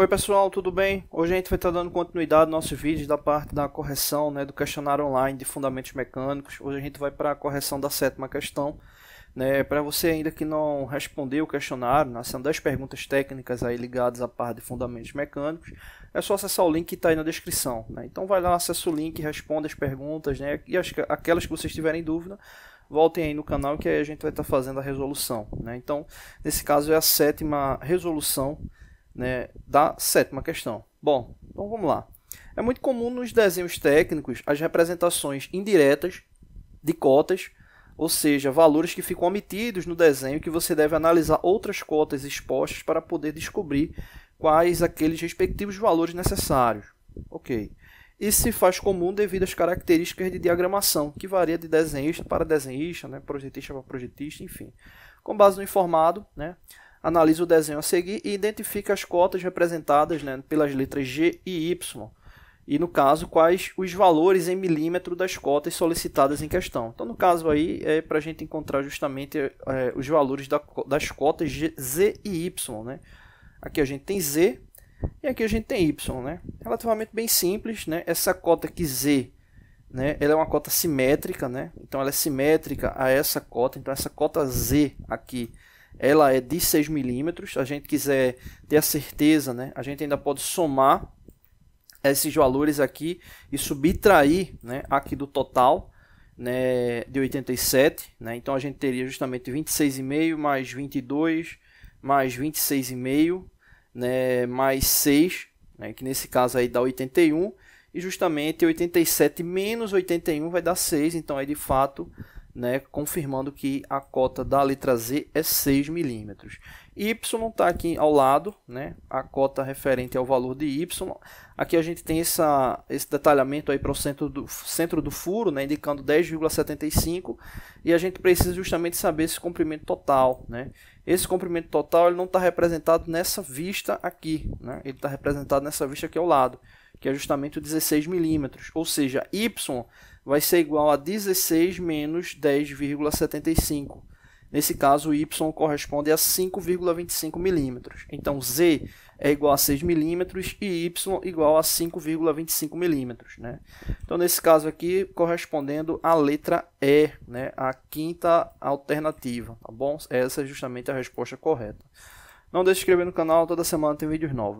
Oi pessoal, tudo bem? Hoje a gente vai estar dando continuidade ao nosso vídeo da parte da correção né, do questionário online de fundamentos mecânicos. Hoje a gente vai para a correção da sétima questão. Né, para você ainda que não respondeu o questionário, né, são 10 perguntas técnicas aí ligadas à parte de fundamentos mecânicos, é só acessar o link que está aí na descrição. Né? Então vai lá, acessa o link, responda as perguntas né, e as, aquelas que vocês tiverem dúvida, voltem aí no canal que aí a gente vai estar fazendo a resolução. Né? Então, nesse caso é a sétima resolução né, da sétima questão. Bom, então vamos lá. É muito comum nos desenhos técnicos as representações indiretas de cotas, ou seja, valores que ficam omitidos no desenho que você deve analisar outras cotas expostas para poder descobrir quais aqueles respectivos valores necessários. Ok. Isso se faz comum devido às características de diagramação, que varia de desenhista para desenhista, né, projetista para projetista, enfim. Com base no informado, né, analisa o desenho a seguir e identifica as cotas representadas né, pelas letras G e Y. E no caso, quais os valores em milímetro das cotas solicitadas em questão. Então, no caso aí, é para a gente encontrar justamente é, os valores da, das cotas G, Z e Y. Né? Aqui a gente tem Z e aqui a gente tem Y. Né? Relativamente bem simples. Né? Essa cota aqui, Z, né? Ela é uma cota simétrica, né? Então ela é simétrica a essa cota. Então essa cota Z aqui ela é de 6 milímetros. A gente quiser ter a certeza, né? A gente ainda pode somar esses valores aqui e subtrair, né? Aqui do total, né? De 87, né? Então a gente teria justamente 26,5 mais 22 mais 26,5, né? Mais 6, né? Que nesse caso aí dá 81 e justamente 87 menos 81 vai dar 6, então é de fato né, confirmando que a cota da letra Z é 6 milímetros. Y está aqui ao lado, né, a cota referente ao valor de Y. Aqui a gente tem essa, esse detalhamento para o centro do, centro do furo, né, indicando 10,75. E a gente precisa justamente saber esse comprimento total. Né. Esse comprimento total ele não está representado nessa vista aqui, né, ele está representado nessa vista aqui ao lado que é justamente o 16 milímetros, ou seja, y vai ser igual a 16 menos 10,75. Nesse caso, y corresponde a 5,25 milímetros. Então, z é igual a 6 milímetros e y igual a 5,25 milímetros. Né? Então, nesse caso aqui, correspondendo à letra E, né? a quinta alternativa. Tá bom? Essa é justamente a resposta correta. Não deixe de inscrever no canal, toda semana tem vídeos novos.